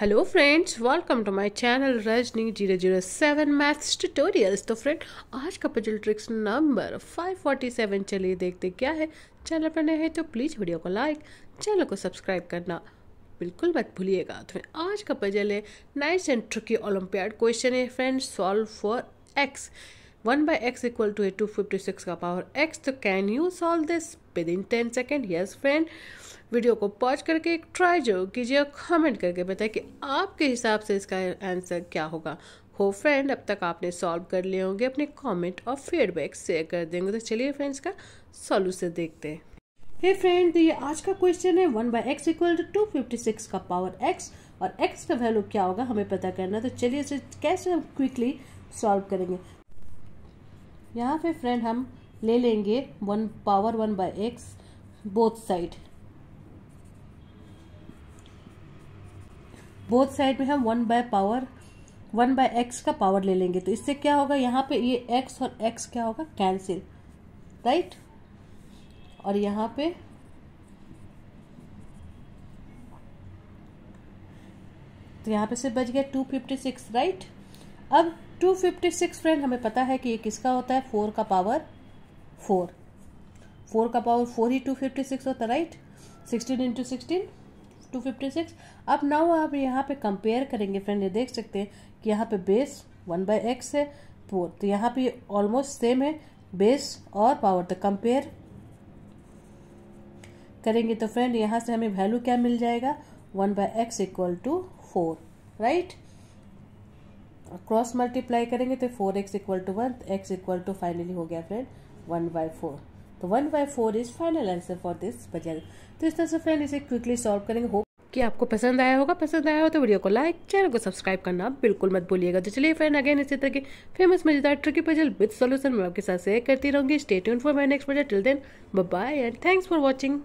hello friends welcome to my channel Rajni zero zero seven maths tutorials तो friend आज का puzzle tricks number five forty seven चलिए देखते क्या है चैनल पर नए हैं तो प्लीज़ वीडियो को लाइक चैनल को सब्सक्राइब करना बिल्कुल मत भूलिएगा तो आज का पजल है nice and tricky olympiad question है friend solve for x one by x equal to a two fifty six का पावर एक्स तो can you solve this within ten second yes friend video को pause करके एक try जो कीजिए और comment करके बताए कि आपके हिसाब से इसका आंसर क्या होगा हो फ्रेंड अब तक आपने सॉल्व कर लिए होंगे अपने कमेंट और फीडबैक शेयर कर देंगे तो चलिए फ्रेंड्स का सॉल्यूशन देखते हैं हे फ्रेंड तो ये आज का क्वेश्चन है one by x equal to two fifty six का पावर एक्स और एक्स का वैल्यू क्या होगा हमें पता करना तो चलिए इसे कैसे हम क्विकली सॉल्व करेंगे यहाँ पे फ्रेंड हम ले लेंगे one power one by x both side both side में हम one by power one by x का पावर ले लेंगे तो इससे क्या होगा यहाँ पे ये एक्स और एक्स क्या होगा कैंसिल राइट और यहाँ पे तो यहाँ पे से बच गया टू फिफ्टी सिक्स राइट अब टू फिफ्टी सिक्स फ्रेंड हमें पता है कि ये किसका होता है फोर का पावर फोर फोर का पावर फोर ही टू फिफ्टी सिक्स होता right sixteen into sixteen two fifty six अब नाउ आप यहाँ पे कंपेयर करेंगे फ्रेंड ये देख सकते हैं कि यहाँ पे बेस वन बाय एक्स है फोर तो, तो यहाँ पे ऑलमोस्ट सेम है बेस और पावर तो कंपेयर करेंगे तो फ्रेंड यहाँ से हमें वैल्यू क्या मिल जाएगा one by x equal to four right cross multiply करेंगे तो four x equal to one x equal to finally हो गया फ्रेंड वन बाई फोर तो one by four is final answer for this puzzle तो इस तरह से friend इसे क्विकली सॉल्व करेंगे होप कि आपको पसंद आया होगा पसंद आया हो तो वीडियो को लाइक चैनल को सब्सक्राइब करना बिल्कुल मत भूलिएगा तो चलिए फ्रेंड अगेन इसी तरह के फेमस मजेदार ट्रिकी पजल विद सॉल्यूशन मैं आपके साथ शेयर करती रहूंगी state for my next puzzle till then bye and thanks for watching